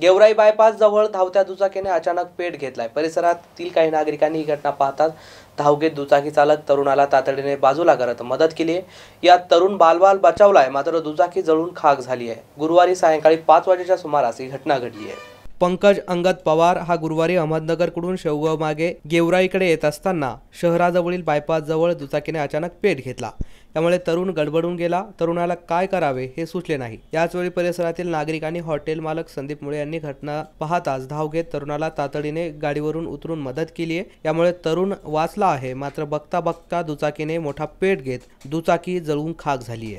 Georai bypass जवळ धावत्या दुचाकीने अचानक पेट घेतलाय परिसरातील काही नागरिकांनी ही घटना पाहताच धावगेत दुचाकी चालक तरुणाला तातडीने बाजूला करत मदत केली आहे यात तरुण बालबाल बचावलाय मात्र दुचाकी जळून खाक झाली आहे गुरुवारी सायंकाळी पाच वाजेच्या सुमारास ही घटना घडली आहे पंकज अंगद पवार हा गुरुवारी अहमदनगरकडून शेवगाव मागे गेवराईकडे येत असताना शहराजवळील बायपासजवळ दुचाकीने अचानक पेट घेतला त्यामुळे तरुण गडबडून गेला तरुणाला काय करावे हे सुचले नाही याचवेळी परिसरातील नागरिक आणि हॉटेल मालक संदीप मुळे यांनी घटना पाहताच धाव घेत तरुणाला तातडीने गाडीवरून उतरून मदत केली आहे यामुळे तरुण वाचला आहे मात्र बघता बघता दुचाकीने मोठा पेट घेत दुचाकी जळून खाक झाली आहे